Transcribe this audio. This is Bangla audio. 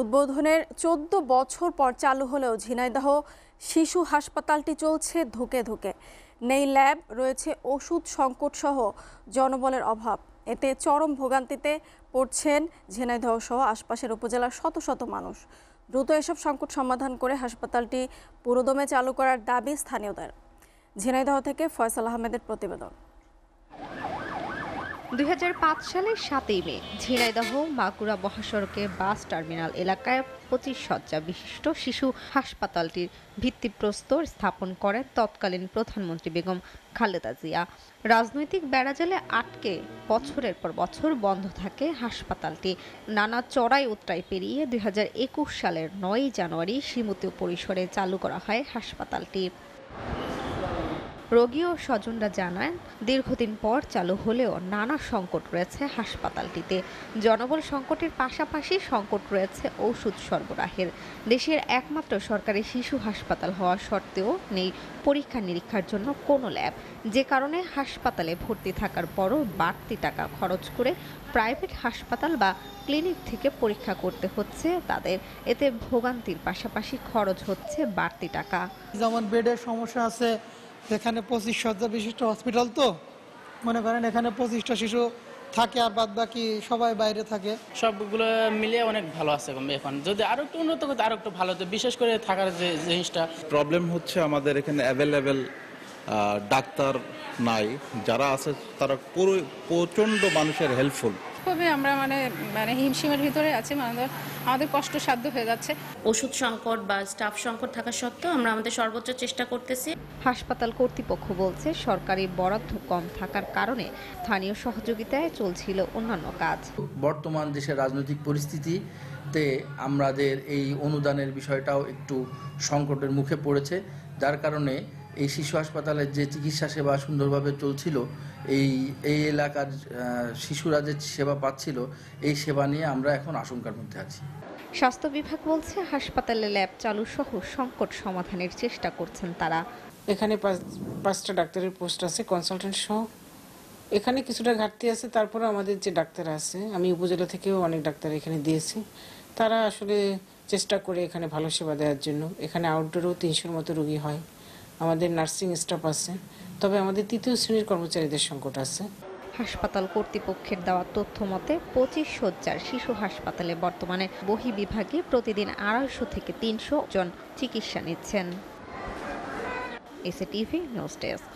উদ্বোধনের চোদ্দ বছর পর চালু হলেও ঝিনাইদহ শিশু হাসপাতালটি চলছে ধুকে ধুকে নেই ল্যাব রয়েছে ওষুধ সংকটসহ জনবলের অভাব এতে চরম ভোগান্তিতে পড়ছেন ঝিনাইদহ সহ আশপাশের উপজেলার শত শত মানুষ দ্রুত এসব সংকট সমাধান করে হাসপাতালটি পুরোদমে চালু করার দাবি স্থানীয়দের ঝিনাইদহ থেকে ফয়সাল আহমেদের প্রতিবেদন দুই সালের সাতই মে ঝিনাইদহ মাকুড়া মহাসড়কে বাস টার্মিনাল এলাকায় পঁচিশ শয্যা বিশিষ্ট শিশু হাসপাতালটির ভিত্তিপ্রস্তর স্থাপন করেন তৎকালীন প্রধানমন্ত্রী বেগম খালেদা জিয়া রাজনৈতিক বেড়াজালে আটকে বছরের পর বছর বন্ধ থাকে হাসপাতালটি নানা চড়াই উত্তরায় পেরিয়ে দুই সালের নয়ই জানুয়ারি সীমিত পরিসরে চালু করা হয় হাসপাতালটি রোগী ও স্বজনরা জানান দীর্ঘদিন পর চালু হলেও নানা সংকট রয়েছে হাসপাতালটিতে জনবল সংকটের পাশাপাশি সংকট রয়েছে ওষুধ সরবরাহের দেশের একমাত্র সরকারি শিশু হাসপাতাল হওয়া সত্ত্বেও নেই পরীক্ষা নিরীক্ষার জন্য কোনো ল্যাব যে কারণে হাসপাতালে ভর্তি থাকার পরও বাড়তি টাকা খরচ করে প্রাইভেট হাসপাতাল বা ক্লিনিক থেকে পরীক্ষা করতে হচ্ছে তাদের এতে ভোগান্তির পাশাপাশি খরচ হচ্ছে বাড়তি টাকা যেমন বেডের সমস্যা আছে এখানে পঁচিশ শয্যা বিশিষ্ট হসপিটাল তো মনে করেন এখানে পঁচিশটা শিশু থাকে আর বাদ বাকি সবাই বাইরে থাকে সবগুলো মিলিয়ে অনেক ভালো আছে এখন যদি আরো একটু উন্নত করতে আরো একটু ভালো বিশেষ করে থাকার যে জিনিসটা প্রবলেম হচ্ছে আমাদের এখানে অ্যাভেলেবেল ডাক্তার নাই যারা আছে তারা প্রচণ্ড মানুষের হেল্পফুল খুবই আমরা মানে মানে হিমশিমের ভিতরে আছি মানে আমাদের কষ্ট সাধ্য হয়ে যাচ্ছে ওষুধ সংকট বা স্টাফ সংকট থাকা সত্ত্বেও আমরা আমাদের সর্বোচ্চ চেষ্টা করতেছি হাসপাতাল কর্তৃপক্ষ বলছে সরকারি বরাদ্দ কম থাকার কারণে স্থানীয় সহযোগিতায় চলছিল অন্যান্য কাজ বর্তমান দেশের রাজনৈতিক পরিস্থিতিতে আমাদের এই অনুদানের বিষয়টাও একটু সংকটের মুখে পড়েছে যার কারণে এই শিশু হাসপাতালের যে চিকিৎসা সেবা সুন্দরভাবে চলছিল এই এই এলাকার শিশুরা যে সেবা পাচ্ছিল এই সেবা নিয়ে আমরা এখন আশঙ্কার মধ্যে আছি স্বাস্থ্য বিভাগ বলছে হাসপাতালে ল্যাব চালু সহ সংকট সমাধানের চেষ্টা করছেন তারা এখানে পাঁচটা ডাক্তারের পোস্ট আছে কনসালটেন্ট সহ এখানে কিছুটা ঘাটতি আছে তারপরে আমাদের যে ডাক্তার আছে আমি উপজেলা থেকেও অনেক ডাক্তার এখানে দিয়েছি তারা আসলে চেষ্টা করে এখানে ভালো সেবা দেওয়ার জন্য এখানে আউটডোরও তিনশোর মতো রুগী হয় আমাদের নার্সিং স্টাফ আছে তবে আমাদের তৃতীয় শ্রেণীর কর্মচারীদের সংকট আছে হাসপাতাল কর্তৃপক্ষের দেওয়া তথ্য মতে পঁচিশ শয্যার শিশু হাসপাতালে বর্তমানে বহি বিভাগে প্রতিদিন আড়াইশো থেকে তিনশো জন চিকিৎসা নিচ্ছেন এসএ টিভি নিউজ ডেস্ক